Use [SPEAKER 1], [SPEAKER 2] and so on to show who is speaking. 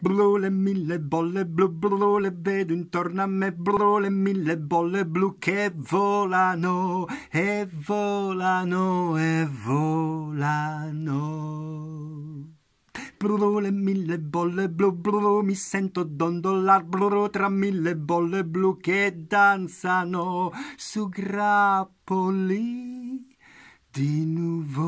[SPEAKER 1] Blu le mille bolle blu, blu le vedo intorno a me, blu le mille bolle blu che volano e volano e volano. Blu le mille bolle blu, blu mi sento dondolar, blu tra mille bolle blu che danzano su grappoli di nuovo.